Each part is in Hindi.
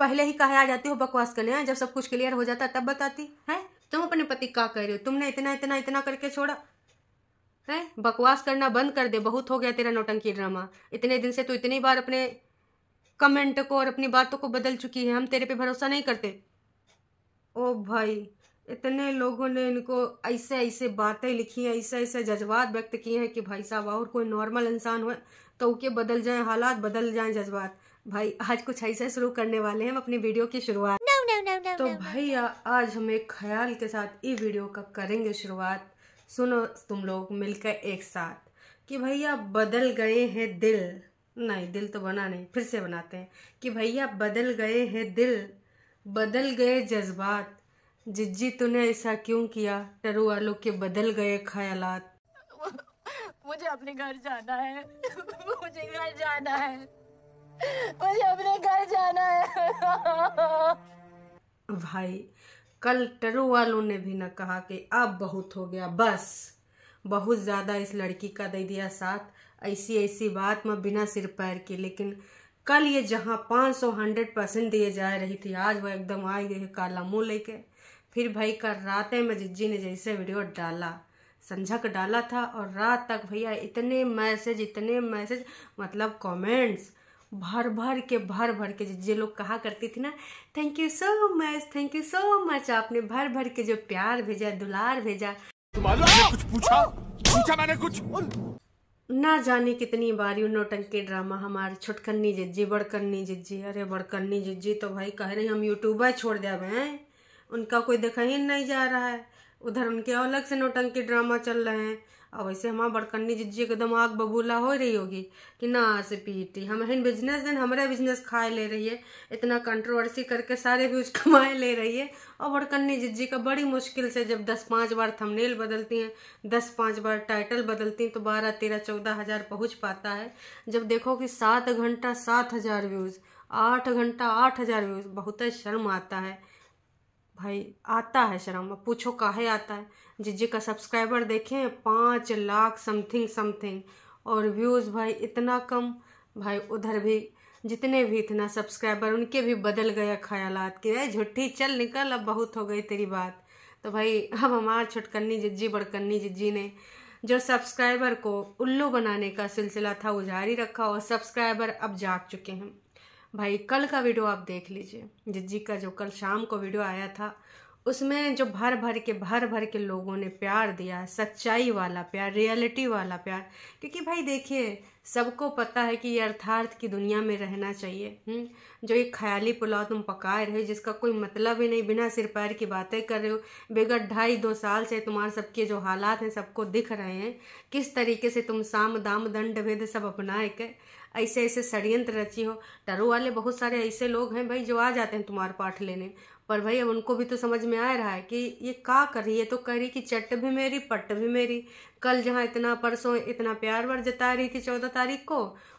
पहले ही आ जाती हो बकवास के लिए जब सब कुछ क्लियर हो जाता तब बताती है तुम अपने पति का कह रहे हो तुमने इतना इतना इतना करके छोड़ा है बकवास करना बंद कर दे बहुत हो गया तेरा नोटंकी ड्रामा इतने दिन से तो इतनी बार अपने कमेंट को और अपनी बातों को बदल चुकी है हम तेरे पे भरोसा नहीं करते ओ भाई इतने लोगों ने इनको ऐसे ऐसे बातें लिखी हैं ऐसे ऐसे जज्बात व्यक्त किए हैं कि भाई साहब और कोई नॉर्मल इंसान हो तो के बदल जाए हालात बदल जाए जज्बात भाई आज कुछ ऐसा शुरू करने वाले हैं हम अपनी वीडियो की शुरुआत no, no, no, no, तो भाई आज हम एक ख्याल के साथ ये वीडियो का करेंगे शुरुआत सुनो तुम लोग मिलकर एक साथ कि भैया बदल गए हैं दिल नहीं दिल तो बना नहीं फिर से बनाते हैं कि भैया बदल गए हैं दिल बदल गए जज्बात जिज्जी तूने ऐसा क्यों किया टरू वालों के बदल गए ख्याल मुझे अपने घर जाना है मुझे घर जाना है मुझे अपने घर जाना है भाई कल टरू वालों ने भी न कहा कि अब बहुत हो गया बस बहुत ज़्यादा इस लड़की का दे दिया साथ ऐसी ऐसी बात मैं बिना सिर पैर के लेकिन कल ये जहाँ पाँच सौ हंड्रेड परसेंट दिए जा रही थी आज वो एकदम आई गई काला मुंह लेके फिर भाई कल रात में जिज्जी ने जैसे वीडियो डाला संझक डाला था और रात तक भैया इतने मैसेज इतने मैसेज मतलब कमेंट्स भर भर के भर भर के जो लोग कहा करती थी ना thank you so much thank you so much आपने भर भर के जो प्यार भेजा दुलार भेजा कुछ पूछा पूछा मैंने कुछ ना जाने कितनी बार यू नोटंकी ड्रामा हमारे छोटकन्नी जिज्जी बड़कन्नी जिज्जी अरे बड़कन्नी जिज्जी तो भाई कह रही हम यूट्यूबर छोड़ दे हैं उनका कोई देखा ही नहीं जा रहा है उधर उनके अलग से नोटंकी ड्रामा चल रहे हैं और वैसे हमारा बड़कन्नी जिज्जी एकदम आग बबूला हो रही होगी कि ना से पीटी e हम हिन बिजनेस देन हमारे बिजनेस खाए ले रही है इतना कंट्रोवर्सी करके सारे व्यूज कमाए ले रही है और बड़कन्नी जिज्जी का बड़ी मुश्किल से जब दस पाँच बार थंबनेल बदलती हैं दस पाँच बार टाइटल बदलती हैं तो बारह तेरह चौदह हज़ार पहुँच पाता है जब देखो कि सात घंटा सात हज़ार व्यूज़ आठ घंटा आठ हज़ार व्यूज़ बहुत शर्म आता है भाई आता है शर्म पूछो काहे आता है जिज्जी का सब्सक्राइबर देखें पाँच लाख समथिंग समथिंग और व्यूज़ भाई इतना कम भाई उधर भी जितने भी इतना सब्सक्राइबर उनके भी बदल गया ख्यालात कि अरे झुट्ठी चल निकल अब बहुत हो गई तेरी बात तो भाई अब हमारा छुटकन्नी जिज्जी बड़कन्नी जिज्जी ने जो सब्सक्राइबर को उल्लू बनाने का सिलसिला था वो जारी रखा और सब्सक्राइबर अब जाग चुके हैं भाई कल का वीडियो आप देख लीजिए जिज्जी का जो कल शाम को वीडियो आया था उसमें जो भर भर के भर भर के लोगों ने प्यार दिया सच्चाई वाला प्यार रियलिटी वाला प्यार क्योंकि भाई देखिए सबको पता है कि ये अर्थार्थ की दुनिया में रहना चाहिए हुँ? हम्म? जो एक ख्याली पुलाव तुम पका रहे हो जिसका कोई मतलब ही नहीं बिना सिर पैर की बातें कर रहे हो बेगर ढाई दो साल से तुम्हारे सबके जो हालात हैं सबको दिख रहे हैं किस तरीके से तुम साम दाम दंड भेद सब अपनाए के ऐसे ऐसे षडयंत्र रची हो डरो वाले बहुत सारे ऐसे लोग हैं भाई जो आ जाते हैं तुम्हारे पाठ लेने पर भाई अब उनको भी तो समझ में आ रहा है कि ये का कर रही है तो कह रही कि चट भी मेरी पट भी मेरी कल जहाँ इतना परसों इतना प्यार वर जता रही थी चौदह तारीख को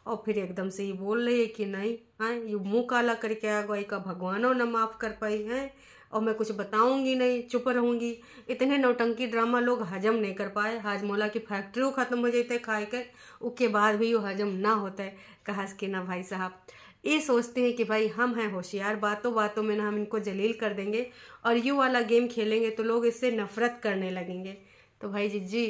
और फिर एकदम से ये बोल रही है कि नहीं हाँ ये मुँह काला करके आ गई का भगवानों न माफ़ कर पाई है और मैं कुछ बताऊंगी नहीं चुप रहूंगी इतने नौटंकी ड्रामा लोग हजम नहीं कर पाए हाजमोला की फैक्ट्रियों ख़त्म हो जाते खाए कर उसके बाद भी वो हजम ना होता है कहा कि ना भाई साहब ये सोचते हैं कि भाई हम हैं होशियार बातों बातों में ना हम इनको जलील कर देंगे और यू वाला गेम खेलेंगे तो लोग इससे नफरत करने लगेंगे तो भाई जी जी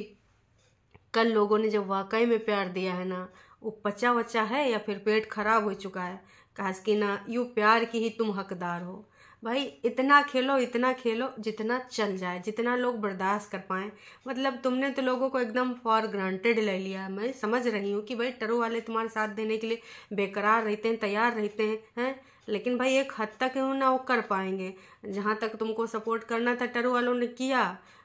कल लोगों ने जब वाकई में प्यार दिया है ना वो पचा वचा है या फिर पेट खराब हो चुका है कहा कि ना यू प्यार की ही तुम हकदार हो भाई इतना खेलो इतना खेलो जितना चल जाए जितना लोग बर्दाश्त कर पाएँ मतलब तुमने तो लोगों को एकदम फॉर ग्रांटेड ले लिया मैं समझ रही हूँ कि भाई टरू वाले तुम्हारे साथ देने के लिए बेकरार रहते हैं तैयार रहते हैं हैं लेकिन भाई एक हद तक क्यों ना वो कर पाएंगे जहाँ तक तुमको सपोर्ट करना था टरू वालों ने किया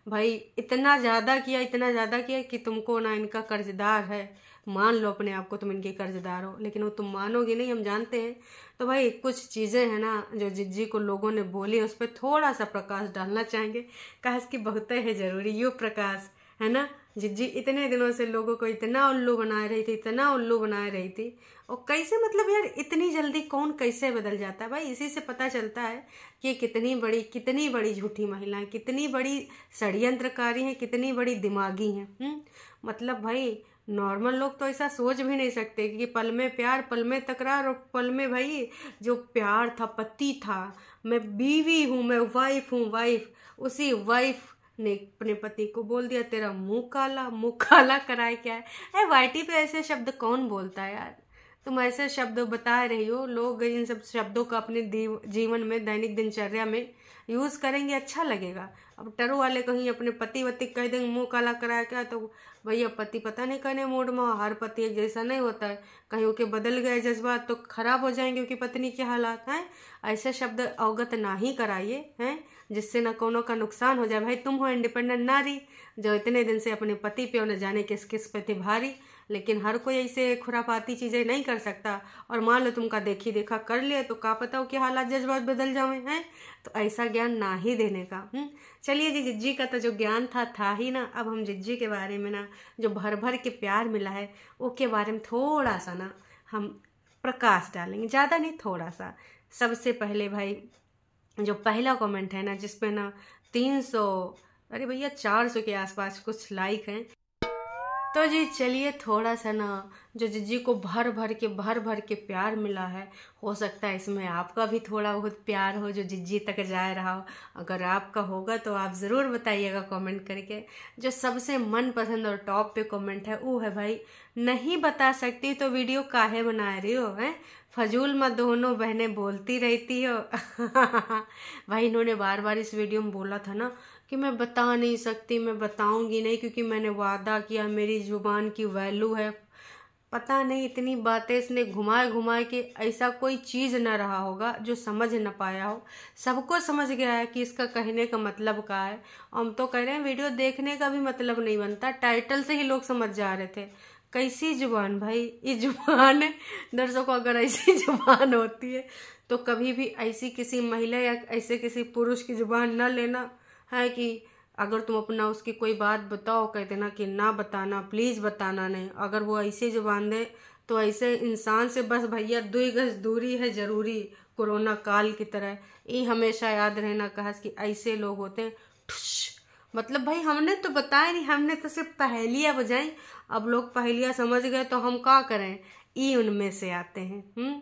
भाई इतना ज़्यादा किया इतना ज़्यादा किया कि तुमको ना इनका कर्जदार है मान लो अपने आप को तुम इनके कर्जदार हो लेकिन वो तुम मानोगे नहीं हम जानते हैं तो भाई कुछ चीज़ें हैं ना जो जिज्जी को लोगों ने बोली उस पर थोड़ा सा प्रकाश डालना चाहेंगे कहा कि बहुत है ज़रूरी यू प्रकाश है ना जिज्जी इतने दिनों से लोगों को इतना उल्लू बनाए रही थी इतना उल्लू बनाए रही थी और कैसे मतलब यार इतनी जल्दी कौन कैसे बदल जाता है भाई इसी से पता चलता है कि कितनी बड़ी कितनी बड़ी झूठी महिलाएं कितनी बड़ी षडयंत्रकारी हैं कितनी बड़ी दिमागी हैं हम्म? मतलब भाई नॉर्मल लोग तो ऐसा सोच भी नहीं सकते कि पल में प्यार पल में तकरार और पल में भाई जो प्यार था पति था मैं बीवी हूँ मैं वाइफ हूँ वाइफ उसी वाइफ ने अपने पति को बोल दिया तेरा मुंह काला मुंह काला कराए क्या है अरे वाइटी पे ऐसे शब्द कौन बोलता है यार तुम ऐसे शब्द बता रही हो लोग इन सब शब्दों का अपने जीवन में दैनिक दिनचर्या में यूज़ करेंगे अच्छा लगेगा अब टरू वाले कहीं अपने पति वति कह देंगे मुँह काला करा क्या तो भैया पति पता नहीं कहने मूड में हर पति एक जैसा नहीं होता है कहीं उनके बदल गए जज्बात तो खराब हो जाएंगे उनकी पत्नी के हालात हैं ऐसे शब्द अवगत ना ही कराइए हैं जिससे ना कोनों का नुकसान हो जाए भाई तुम हो इंडिपेंडेंट नारी जो इतने दिन से अपने पति पे उन्हें जाने किस किस पे थे भारी लेकिन हर कोई ऐसे खुरापाती चीज़ें नहीं कर सकता और मान लो तुमका देखी देखा कर लिया तो क्या पता हो कि हालात जज्बात बदल जाओ हैं तो ऐसा ज्ञान ना ही देने का हम्म? चलिए जी जिज्जी का तो जो ज्ञान था था ही ना अब हम जिज्जी के बारे में ना जो भर भर के प्यार मिला है उसके बारे में थोड़ा सा ना हम प्रकाश डालेंगे ज़्यादा नहीं थोड़ा सा सबसे पहले भाई जो पहला कमेंट है ना जिसमें ना तीन सौ अरे भैया चार सौ के आसपास कुछ लाइक हैं तो जी चलिए थोड़ा सा ना जो जी को भर भर के भर भर के प्यार मिला है हो सकता है इसमें आपका भी थोड़ा बहुत प्यार हो जो जिज्जी तक जा रहा हो अगर आपका होगा तो आप ज़रूर बताइएगा कमेंट करके जो सबसे मनपसंद और टॉप पे कमेंट है वो है भाई नहीं बता सकती तो वीडियो काहे बना रही हो हैं फजूल मत दोनों बहनें बोलती रहती हो भाई इन्होंने बार बार इस वीडियो में बोला था ना कि मैं बता नहीं सकती मैं बताऊंगी नहीं क्योंकि मैंने वादा किया मेरी ज़ुबान की वैल्यू है पता नहीं इतनी बातें इसने घुमाए घुमाए कि ऐसा कोई चीज़ ना रहा होगा जो समझ ना पाया हो सबको समझ गया है कि इसका कहने का मतलब क्या है हम तो कह रहे हैं वीडियो देखने का भी मतलब नहीं बनता टाइटल से ही लोग समझ जा रहे थे कैसी जुबान भाई ये जुबान है दर्शकों अगर ऐसी जुबान होती है तो कभी भी ऐसी किसी महिला या ऐसे किसी पुरुष की जुबान ना लेना है कि अगर तुम अपना उसकी कोई बात बताओ कह देना कि ना बताना प्लीज़ बताना नहीं अगर वो ऐसे जुबान दे तो ऐसे इंसान से बस भैया दुई गज दूरी है ज़रूरी कोरोना काल की तरह ये हमेशा याद रहना कहा कि ऐसे लोग होते हैं मतलब भाई हमने तो बताया नहीं हमने तो सिर्फ पहेलियाँ बजाई अब लोग पहेलियाँ समझ गए तो हम क्या करें ई उनमें से आते हैं हुँ? हम्म?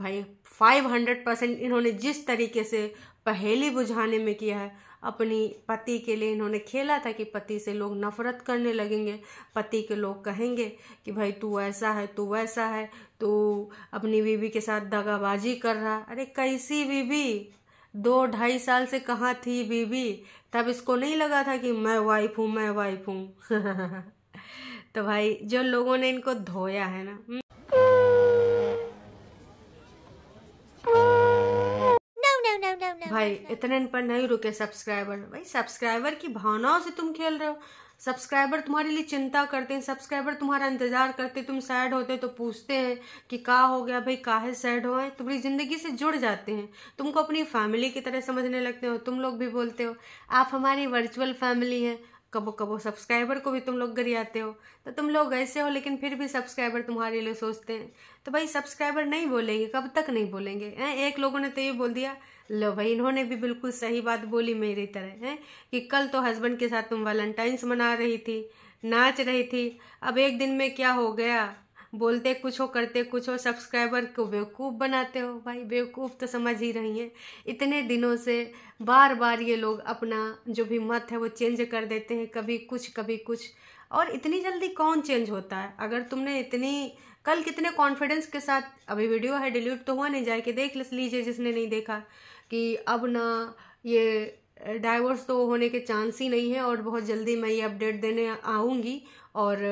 भाई फाइव हंड्रेड परसेंट इन्होंने जिस तरीके से पहेली बुझाने में किया है अपनी पति के लिए इन्होंने खेला था कि पति से लोग नफरत करने लगेंगे पति के लोग कहेंगे कि भाई तू ऐसा है तू वैसा है तू अपनी बीवी के साथ दगाबाजी कर रहा अरे कैसी बीवी दो ढाई साल से कहाँ थी बीबी तब इसको नहीं लगा था कि मैं वाइफ हूँ मैं वाइफ हूँ तो भाई जो लोगों ने इनको धोया है ना भाई इतने no. इतने पर नहीं रुके सब्सक्राइबर भाई सब्सक्राइबर की भावनाओं से तुम खेल रहे हो सब्सक्राइबर तुम्हारे लिए चिंता करते हैं सब्सक्राइबर तुम्हारा इंतजार करते तुम सैड होते तो पूछते हैं कि का हो गया भाई काहे सैड हो तुम्हारी ज़िंदगी से जुड़ जाते हैं तुमको अपनी फैमिली की तरह समझने लगते हो तुम लोग भी बोलते हो आप हमारी वर्चुअल फैमिली है कबो कबो सब्सक्राइबर को भी तुम लोग गरियाते हो तो तुम लोग ऐसे हो लेकिन फिर भी सब्सक्राइबर तुम्हारे लिए सोचते हैं तो भाई सब्सक्राइबर नहीं बोलेंगे कब तक नहीं बोलेंगे एक लोगों ने तो ये बोल दिया लो भाई इन्होंने भी बिल्कुल सही बात बोली मेरी तरह है कि कल तो हस्बैंड के साथ तुम वैलेंटाइंस मना रही थी नाच रही थी अब एक दिन में क्या हो गया बोलते कुछ हो करते कुछ हो सब्सक्राइबर को बेवकूफ़ बनाते हो भाई बेवकूफ़ तो समझ ही रही हैं इतने दिनों से बार बार ये लोग अपना जो भी मत है वो चेंज कर देते हैं कभी कुछ कभी कुछ और इतनी जल्दी कौन चेंज होता है अगर तुमने इतनी कल कितने कॉन्फिडेंस के साथ अभी वीडियो है डिलीट तो हुआ नहीं जाए कि देख लीजिए जिसने नहीं देखा कि अब ना ये डाइवोर्स तो होने के चांस ही नहीं है और बहुत जल्दी मैं ये अपडेट देने आऊँगी और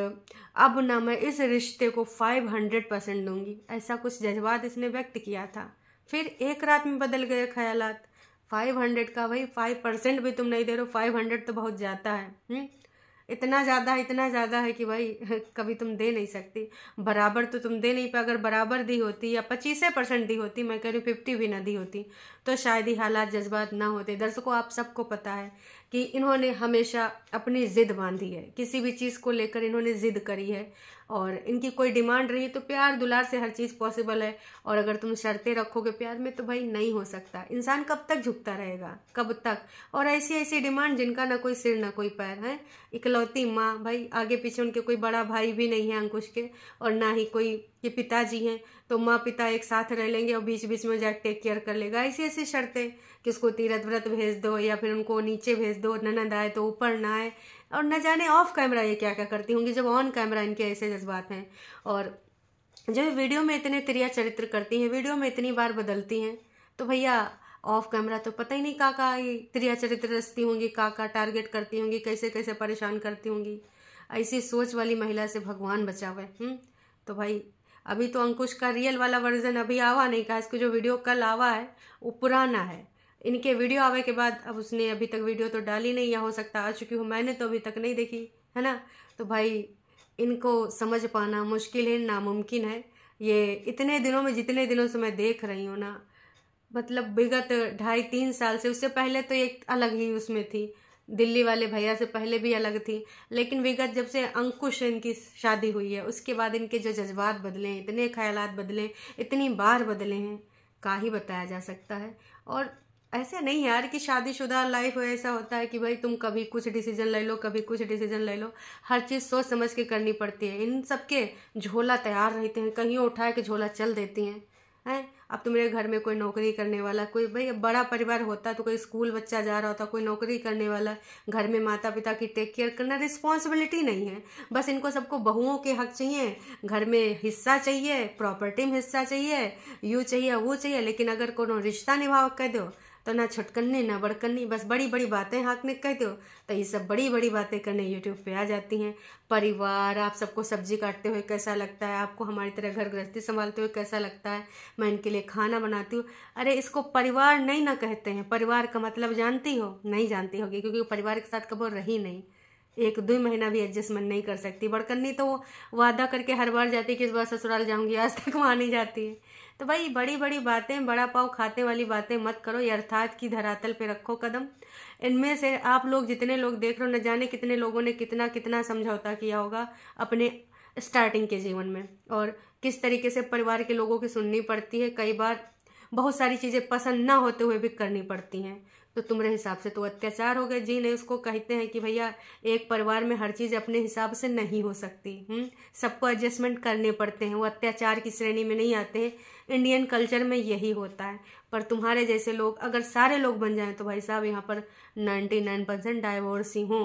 अब ना मैं इस रिश्ते को फाइव हंड्रेड परसेंट दूँगी ऐसा कुछ जज्बात इसने व्यक्त किया था फिर एक रात में बदल गए ख्यालात फाइव हंड्रेड का भाई फाइव परसेंट भी तुम नहीं दे रहे हो फाइव हंड्रेड तो बहुत ज़्यादा है हुँ? हम्म? इतना ज़्यादा इतना ज़्यादा है कि भाई कभी तुम दे नहीं सकती बराबर तो तुम दे नहीं पाए अगर बराबर दी होती या पच्चीस परसेंट दी होती मैं कह रही हूँ फिफ्टी भी ना दी होती तो शायद ही हालात जज्बात ना होते दर्शकों आप सबको पता है कि इन्होंने हमेशा अपनी ज़िद बांधी है किसी भी चीज़ को लेकर इन्होंने ज़िद करी है और इनकी कोई डिमांड रही है तो प्यार दुलार से हर चीज़ पॉसिबल है और अगर तुम शर्तें रखोगे प्यार में तो भाई नहीं हो सकता इंसान कब तक झुकता रहेगा कब तक और ऐसी ऐसी डिमांड जिनका ना कोई सिर ना कोई पैर है इकलौती माँ भाई आगे पीछे उनके कोई बड़ा भाई भी नहीं है अंकुश के और ना ही कोई ये पिताजी हैं तो माँ पिता एक साथ रह लेंगे और बीच बीच में जाकर टेक केयर कर लेगा ऐसी ऐसी शर्तें कि उसको तीरथ व्रत भेज दो या फिर उनको नीचे भेज दो ननंद आए तो ऊपर ना आए और न जाने ऑफ कैमरा ये क्या क्या करती होंगी जब ऑन कैमरा इनके ऐसे जज्बात हैं और जब वीडियो में इतने त्रिया चरित्र करती हैं वीडियो में इतनी बार बदलती हैं तो भैया ऑफ कैमरा तो पता ही नहीं काका त्रिया चरित्र रचती होंगी काका टारगेट करती होंगी कैसे कैसे परेशान करती होंगी ऐसी सोच वाली महिला से भगवान बचावे हम्म तो भाई अभी तो अंकुश का रियल वाला वर्जन अभी आवा नहीं का इसको जो वीडियो कल आवा है वो पुराना है इनके वीडियो आवे के बाद अब उसने अभी तक वीडियो तो डाली नहीं या हो सकता आ चुकी हूँ मैंने तो अभी तक नहीं देखी है ना तो भाई इनको समझ पाना मुश्किल है नामुमकिन है ये इतने दिनों में जितने दिनों से मैं देख रही हूँ ना मतलब विगत ढाई तीन साल से उससे पहले तो एक अलग ही उसमें थी दिल्ली वाले भैया से पहले भी अलग थी लेकिन विगत जब से अंकुश इनकी शादी हुई है उसके बाद इनके जो जज्बात बदले इतने ख्याल बदले इतनी बार बदले हैं का ही बताया जा सकता है और ऐसा नहीं यार कि शादीशुदा लाइफ हो ऐसा होता है कि भाई तुम कभी कुछ डिसीजन ले लो कभी कुछ डिसीजन ले लो हर चीज़ सोच समझ के करनी पड़ती है इन सब के झोला तैयार रहते हैं कहीं उठा के झोला चल देती हैं हैं अब तुम्हारे तो घर में कोई नौकरी करने वाला कोई भाई बड़ा परिवार होता तो कोई स्कूल बच्चा जा रहा होता कोई नौकरी करने वाला घर में माता पिता की टेक केयर करना रिस्पॉन्सिबिलिटी नहीं है बस इनको सबको बहुओं के हक चाहिए घर में हिस्सा चाहिए प्रॉपर्टी में हिस्सा चाहिए यू चाहिए वो चाहिए लेकिन अगर को रिश्ता निभाव कह दो तो ना छुटकलने ना बड़कलनी बस बड़ी बड़ी बातें हाँकने कहते हो तो ये सब बड़ी बड़ी बातें करने यूट्यूब पे आ जाती हैं परिवार आप सबको सब्जी काटते हुए कैसा लगता है आपको हमारी तरह घर गृहस्थी संभालते हुए कैसा लगता है मैं इनके लिए खाना बनाती हूँ अरे इसको परिवार नहीं ना कहते हैं परिवार का मतलब जानती हो नहीं जानती होगी क्योंकि परिवार के साथ कभी रही नहीं एक दो महीना भी एडजस्टमेंट नहीं कर सकती बड़कन्नी तो वो वादा करके हर बार जाती है कि इस बार ससुराल जाऊंगी आज तक वहाँ नहीं जाती है तो भाई बड़ी बड़ी बातें बड़ा पाव खाते वाली बातें मत करो अर्थात की धरातल पे रखो कदम इनमें से आप लोग जितने लोग देख रहे हो न जाने कितने लोगों ने कितना कितना समझौता किया होगा अपने स्टार्टिंग के जीवन में और किस तरीके से परिवार के लोगों की सुननी पड़ती है कई बार बहुत सारी चीज़ें पसंद ना होते हुए भी करनी पड़ती हैं तो तुम्हारे हिसाब से तो अत्याचार हो गया जी नहीं उसको कहते हैं कि भैया एक परिवार में हर चीज़ अपने हिसाब से नहीं हो सकती हम्म? सबको एडजस्टमेंट करने पड़ते हैं वो अत्याचार की श्रेणी में नहीं आते हैं इंडियन कल्चर में यही होता है पर तुम्हारे जैसे लोग अगर सारे लोग बन जाएं तो भाई साहब यहाँ पर नाइन्टी नाइन परसेंट डाइवोर्स ही हों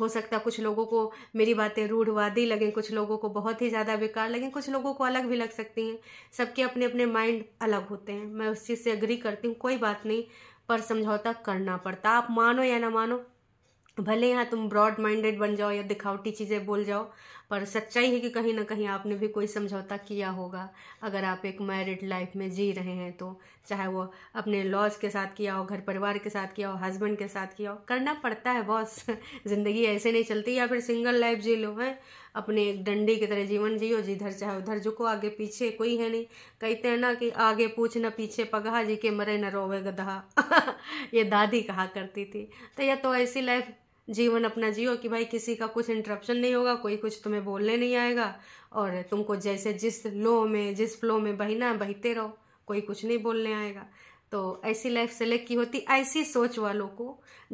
हो सकता कुछ लोगों को मेरी बातें रूढ़वादी लगें कुछ लोगों को बहुत ही ज़्यादा बेकार लगें कुछ लोगों को अलग भी लग सकती हैं सबके अपने अपने माइंड अलग होते हैं मैं उस चीज़ से अग्री करती हूँ कोई बात नहीं पर समझौता करना पड़ता आप मानो या ना मानो भले यहाँ तुम ब्रॉड माइंडेड बन जाओ या दिखावटी चीज़ें बोल जाओ पर सच्चाई है कि कहीं ना कहीं आपने भी कोई समझौता किया होगा अगर आप एक मैरिड लाइफ में जी रहे हैं तो चाहे वो अपने लॉज के साथ किया हो घर परिवार के साथ किया हो हस्बैंड के साथ किया हो करना पड़ता है बॉस ज़िंदगी ऐसे नहीं चलती या फिर सिंगल लाइफ जी लो हैं अपने एक डंडी की तरह जीवन जियो जिधर चाहे उधर झुको आगे पीछे कोई है नहीं कहते हैं ना कि आगे पूछ ना पीछे पगहा जी के मरे न रोवे गधा ये दादी कहा करती थी तो या तो ऐसी लाइफ जीवन अपना जियो कि भाई किसी का कुछ इंटरप्शन नहीं होगा कोई कुछ तुम्हें बोलने नहीं आएगा और तुमको जैसे जिस लो में जिस फ्लो में बहना बहते रहो कोई कुछ नहीं बोलने आएगा तो ऐसी लाइफ सेलेक्ट की होती ऐसी सोच वालों को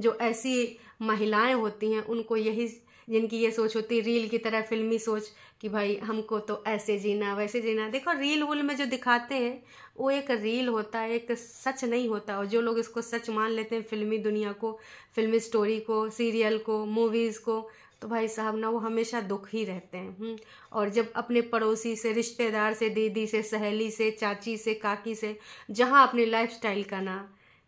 जो ऐसी महिलाएं होती हैं उनको यही जिनकी ये सोच होती रील की तरह फिल्मी सोच कि भाई हमको तो ऐसे जीना वैसे जीना देखो रील वूल में जो दिखाते हैं वो एक रील होता है एक सच नहीं होता और जो लोग इसको सच मान लेते हैं फिल्मी दुनिया को फिल्मी स्टोरी को सीरियल को मूवीज़ को तो भाई साहब ना वो हमेशा दुख ही रहते हैं हम्म। और जब अपने पड़ोसी से रिश्तेदार से दीदी से सहेली से चाची से काकी से जहाँ अपने लाइफ स्टाइल का ना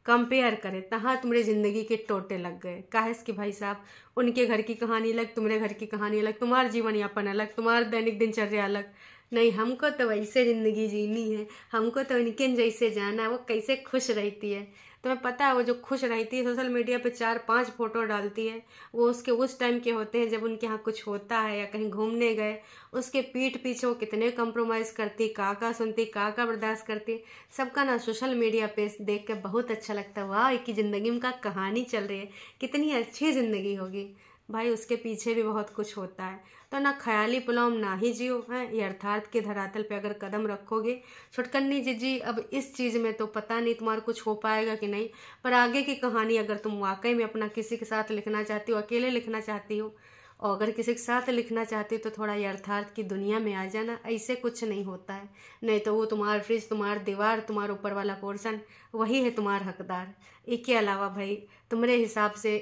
कंपेयर करें तहाँ तुम्हारे ज़िंदगी के टोटे लग गए काहेस कि भाई साहब उनके घर की कहानी अलग तुम्हारे घर की कहानी अलग तुम्हारा जीवन यापन अलग तुम्हारा दैनिक दिनचर्या अलग नहीं हमको तो वैसे ज़िंदगी जीनी है हमको तो इनके जैसे जाना है वो कैसे खुश रहती है तुम्हें पता है वो जो खुश रहती है सोशल मीडिया पे चार पांच फोटो डालती है वो उसके उस टाइम के होते हैं जब उनके यहाँ कुछ होता है या कहीं घूमने गए उसके पीठ पीछे वो कितने कंप्रोमाइज़ करती का का सुनती का का बर्दाश्त करती सबका ना सोशल मीडिया पे देख के बहुत अच्छा लगता है वाह की ज़िंदगी में का कहानी चल रही है कितनी अच्छी ज़िंदगी होगी भाई उसके पीछे भी बहुत कुछ होता है तो ना ख्याली पुलाव ना ही जियो हैं यर्थार्थ के धरातल पे अगर कदम रखोगे छुटकन्नी जी जी अब इस चीज़ में तो पता नहीं तुम्हारा कुछ हो पाएगा कि नहीं पर आगे की कहानी अगर तुम वाकई में अपना किसी के साथ लिखना चाहती हो अकेले लिखना चाहती हो और अगर किसी के साथ लिखना चाहती हो तो थोड़ा यर्थार्थ की दुनिया में आ जाना ऐसे कुछ नहीं होता है नहीं तो वो तुम्हारा फ्रिज तुम्हारा दीवार तुम्हारा ऊपर वाला पोर्शन वही है तुम्हारा हकदार इसके अलावा भाई तुम्हारे हिसाब से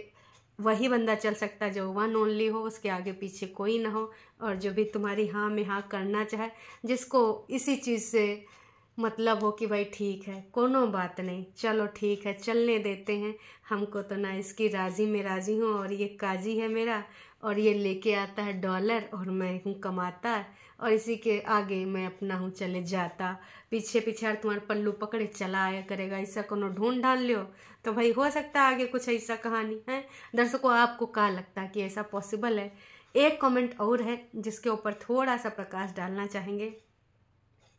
वही बंदा चल सकता है जो वन ओनली हो उसके आगे पीछे कोई ना हो और जो भी तुम्हारी हाँ में हाँ करना चाहे जिसको इसी चीज़ से मतलब हो कि भाई ठीक है कोनो बात नहीं चलो ठीक है चलने देते हैं हमको तो ना इसकी राजी में राजी हूँ और ये काजी है मेरा और ये लेके आता है डॉलर और मैं हूँ कमाता और इसी के आगे मैं अपना हूँ चले जाता पीछे पीछे हर तुम्हारे पल्लू पकड़े चला आया करेगा ऐसा को ढूंढ ढाल लियो तो भाई हो सकता है आगे कुछ ऐसा कहानी है दर्शकों आपको कहा लगता है कि ऐसा पॉसिबल है एक कमेंट और है जिसके ऊपर थोड़ा सा प्रकाश डालना चाहेंगे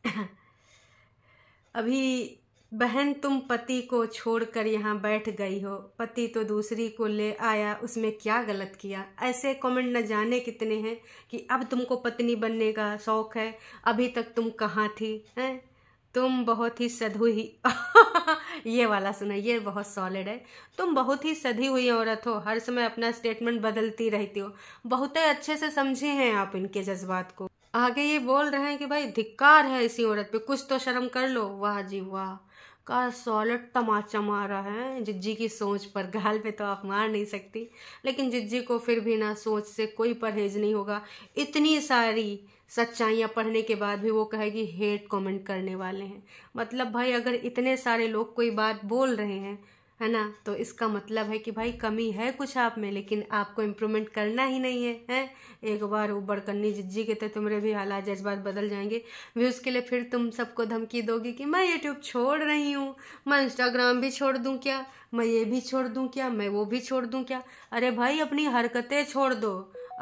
अभी बहन तुम पति को छोड़कर यहाँ बैठ गई हो पति तो दूसरी को ले आया उसमें क्या गलत किया ऐसे कमेंट न जाने कितने हैं कि अब तुमको पत्नी बनने का शौक है अभी तक तुम कहाँ थी हैं तुम बहुत ही सधु ही ये वाला सुना ये बहुत सॉलिड है तुम बहुत ही सधी हुई औरत हो हर समय अपना स्टेटमेंट बदलती रहती हो बहुत ही अच्छे से समझे हैं आप इनके जज्बात को आगे ये बोल रहे हैं कि भाई धिक्कार है इसी औरत पे कुछ तो शर्म कर लो वाह जी वाह का सॉलिड तमाचा मारा है जिज्जी की सोच पर गाल पे तो आप मार नहीं सकती लेकिन जिज्जी को फिर भी ना सोच से कोई परहेज नहीं होगा इतनी सारी सच्चाइयाँ पढ़ने के बाद भी वो कहेगी हेट कमेंट करने वाले हैं मतलब भाई अगर इतने सारे लोग कोई बात बोल रहे हैं है ना तो इसका मतलब है कि भाई कमी है कुछ आप में लेकिन आपको इम्प्रूवमेंट करना ही नहीं है हैं एक बार उबड़ कन्नी जिज्जी के तो तुम्हारे भी हालात जज्बात बदल जाएंगे व्यूज़ के लिए फिर तुम सबको धमकी दोगी कि मैं यूट्यूब छोड़ रही हूँ मैं इंस्टाग्राम भी छोड़ दूँ क्या मैं ये भी छोड़ दूँ क्या मैं वो भी छोड़ दूँ क्या अरे भाई अपनी हरकतें छोड़ दो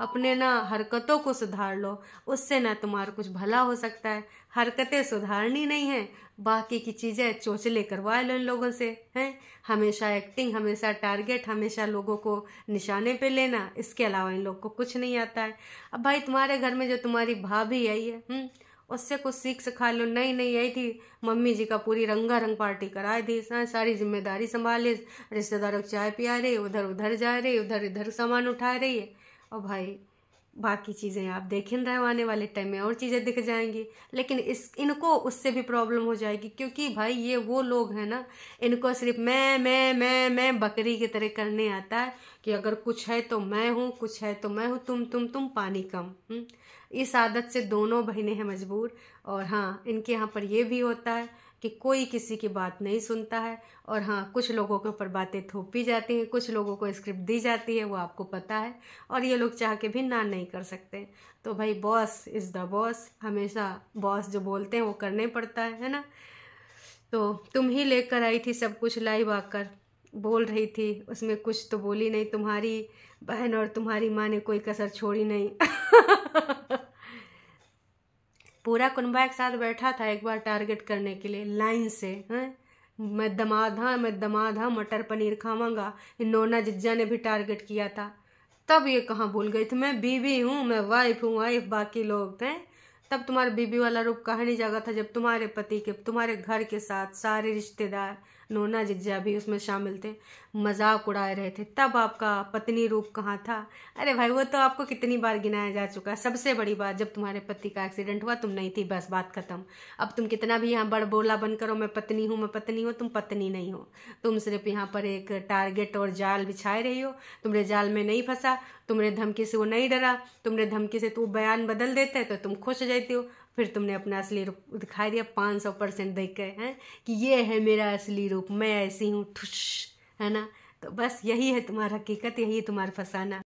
अपने ना हरकतों को सुधार लो उससे ना तुम्हारा कुछ भला हो सकता है हरकतें सुधारनी नहीं है बाकी की चीज़ें चोचले करवा लो इन लोगों से हैं हमेशा एक्टिंग हमेशा टारगेट हमेशा लोगों को निशाने पे लेना इसके अलावा इन लोग को कुछ नहीं आता है अब भाई तुम्हारे घर में जो तुम्हारी भाभी आई है हुँ? हम्म? उससे कुछ सीख सिखा लो नई नहीं आई थी मम्मी जी का पूरी रंगा रंग पार्टी कराए थी सारी जिम्मेदारी संभाल रिश्तेदारों को चाय पिया रही उधर उधर जा रही उधर इधर सामान उठा रही है और भाई बाकी चीज़ें आप देख ही रहे हो आने वाले टाइम में और चीज़ें दिख जाएंगी लेकिन इस इनको उससे भी प्रॉब्लम हो जाएगी क्योंकि भाई ये वो लोग हैं ना इनको सिर्फ मैं मैं मैं मैं बकरी की तरह करने आता है कि अगर कुछ है तो मैं हूँ कुछ है तो मैं हूँ तुम तुम तुम पानी कम हुँ? हम्म। इस आदत से दोनों बहनें हैं मजबूर और हाँ इनके यहाँ पर ये भी होता है कि कोई किसी की बात नहीं सुनता है और हाँ कुछ लोगों के ऊपर बातें थोपी जाती हैं कुछ लोगों को स्क्रिप्ट दी जाती है वो आपको पता है और ये लोग चाह के भी ना नहीं कर सकते तो भाई बॉस इज़ द बॉस हमेशा बॉस जो बोलते हैं वो करने पड़ता है है ना तो तुम ही लेकर आई थी सब कुछ लाइव आकर बोल रही थी उसमें कुछ तो बोली नहीं तुम्हारी बहन और तुम्हारी माँ ने कोई कसर छोड़ी नहीं पूरा कुनबा एक साथ बैठा था एक बार टारगेट करने के लिए लाइन से हैं मैं दमाद हाँ मैं दमाद हाँ मटर पनीर खावांगा नोना जिज्जा ने भी टारगेट किया था तब ये कहाँ भूल गई थी मैं बीवी हूँ मैं वाइफ हूँ वाइफ बाकी लोग थे तब तुम्हारे बीबी वाला रूप कहा नहीं जागा था जब तुम्हारे पति के तुम्हारे घर के साथ सारे रिश्तेदार नोना जिज्जा भी उसमें शामिल थे मजाक उड़ा रहे थे तब आपका पत्नी रूप कहाँ था अरे भाई वो तो आपको कितनी बार गिनाया जा चुका सबसे बड़ी बात जब तुम्हारे पति का एक्सीडेंट हुआ तुम नहीं थी बस बात खत्म अब तुम कितना भी यहाँ बड़ बोला बन करो मैं पत्नी हूँ मैं पत्नी हूँ तुम पत्नी नहीं हो तुम सिर्फ यहाँ पर एक टारगेट और जाल बिछाए रही हो तुम्हारे जाल में नहीं फंसा तुम्हारे धमकी से वो नहीं डरा तुम्हारे धमकी से तू बयान बदल देते तो तुम खुश जाती हो फिर तुमने अपना असली रूप दिखाई दिया पाँच सौ परसेंट देख के हैं कि ये है मेरा असली रूप मैं ऐसी हूँ ठुस है ना तो बस यही है तुम्हारा हकीकत यही है तुम्हारा फसाना